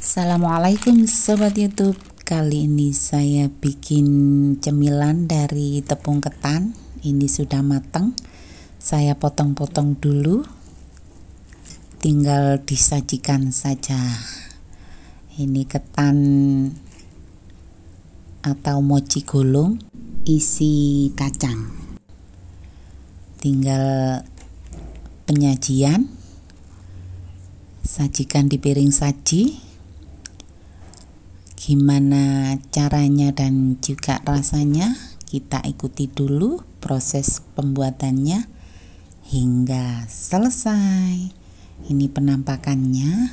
Assalamualaikum sobat YouTube. Kali ini saya bikin cemilan dari tepung ketan. Ini sudah matang. Saya potong-potong dulu. Tinggal disajikan saja. Ini ketan atau mochi gulung isi kacang. Tinggal penyajian sajikan di piring saji gimana caranya dan juga rasanya kita ikuti dulu proses pembuatannya hingga selesai ini penampakannya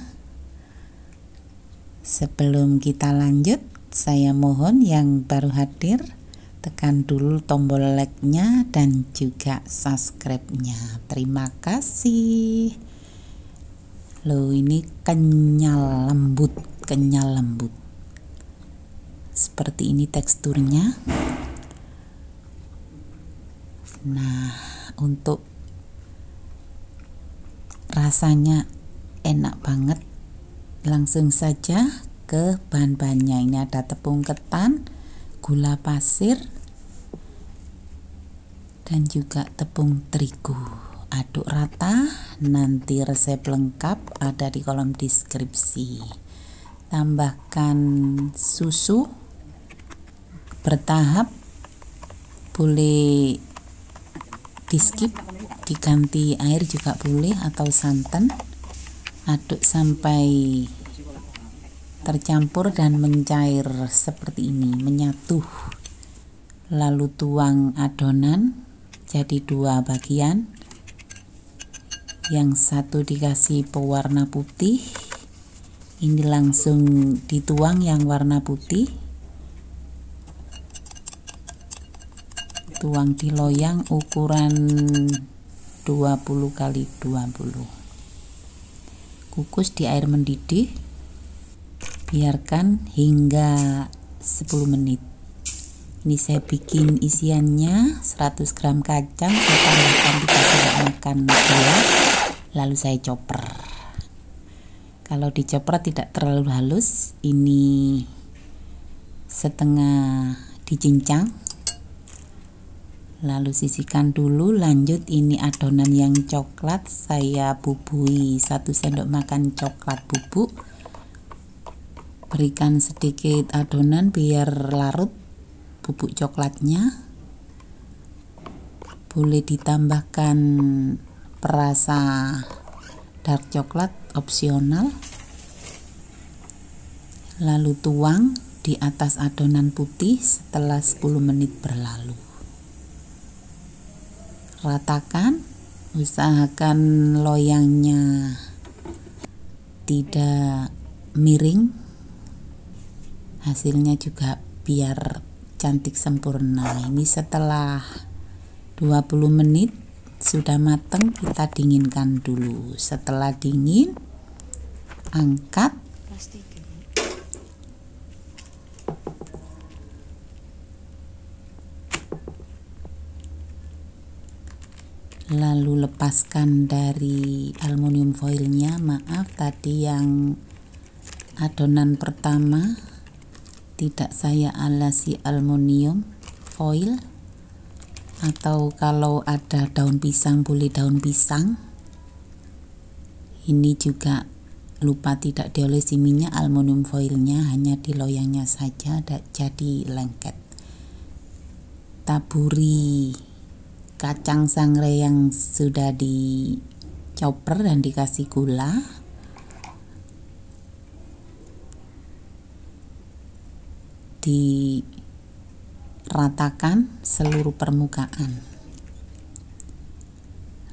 sebelum kita lanjut saya mohon yang baru hadir tekan dulu tombol like-nya dan juga subscribe-nya terima kasih Loh ini kenyal lembut, kenyal lembut seperti ini teksturnya nah untuk rasanya enak banget langsung saja ke bahan-bahannya ini ada tepung ketan gula pasir dan juga tepung terigu aduk rata nanti resep lengkap ada di kolom deskripsi tambahkan susu bertahap boleh di skip diganti air juga boleh atau santan aduk sampai tercampur dan mencair seperti ini menyatu lalu tuang adonan jadi dua bagian yang satu dikasih pewarna putih ini langsung dituang yang warna putih tuang di loyang ukuran 20 kali 20 kukus di air mendidih biarkan hingga 10 menit ini saya bikin isiannya 100 gram kacang saya tambahkan 3 sendok makan gula lalu saya coper. kalau dicoper tidak terlalu halus ini setengah dicincang lalu sisihkan dulu lanjut ini adonan yang coklat saya bubui satu sendok makan coklat bubuk berikan sedikit adonan biar larut bubuk coklatnya boleh ditambahkan perasa dark coklat opsional lalu tuang di atas adonan putih setelah 10 menit berlalu ratakan usahakan loyangnya tidak miring hasilnya juga biar cantik sempurna ini setelah 20 menit sudah matang kita dinginkan dulu setelah dingin angkat Plastik. lalu lepaskan dari aluminium foilnya maaf tadi yang adonan pertama tidak saya alasi aluminium foil atau kalau ada daun pisang boleh daun pisang ini juga lupa tidak diolesi minyak aluminium foilnya hanya di loyangnya saja jadi lengket taburi kacang sangrai yang sudah dicoper dan dikasih gula diratakan seluruh permukaan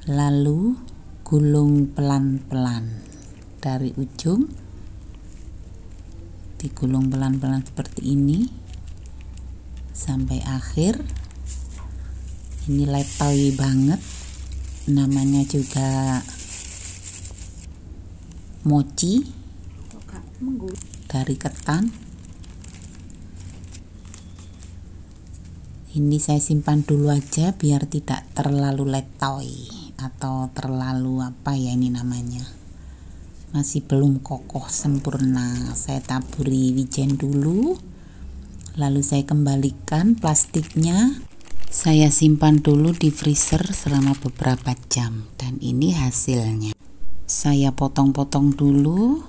lalu gulung pelan-pelan dari ujung digulung pelan-pelan seperti ini sampai akhir ini letoy banget namanya juga mochi dari ketan ini saya simpan dulu aja biar tidak terlalu letoy atau terlalu apa ya ini namanya masih belum kokoh sempurna saya taburi wijen dulu lalu saya kembalikan plastiknya saya simpan dulu di freezer selama beberapa jam dan ini hasilnya. Saya potong-potong dulu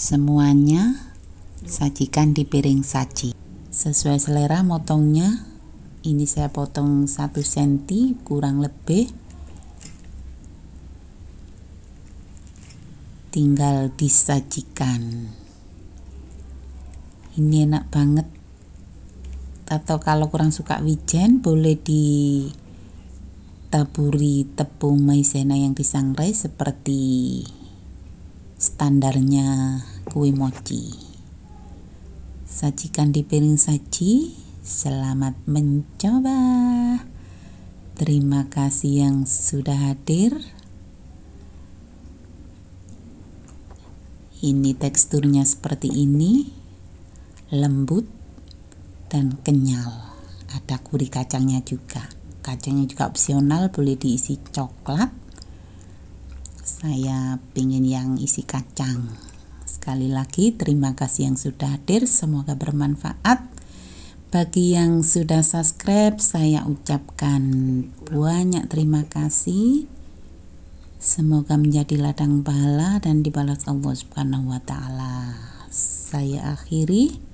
semuanya, sajikan di piring saji. Sesuai selera motongnya, ini saya potong 1 cm kurang lebih. Tinggal disajikan. Ini enak banget atau kalau kurang suka wijen boleh ditaburi tepung maizena yang disangrai seperti standarnya kue mochi sajikan di piring saji selamat mencoba terima kasih yang sudah hadir ini teksturnya seperti ini lembut dan kenyal. Ada kuri kacangnya juga. Kacangnya juga opsional, boleh diisi coklat. Saya pingin yang isi kacang. Sekali lagi terima kasih yang sudah hadir, semoga bermanfaat. Bagi yang sudah subscribe, saya ucapkan banyak terima kasih. Semoga menjadi ladang pahala dan dibalas Allah Subhanahu wa taala. Saya akhiri.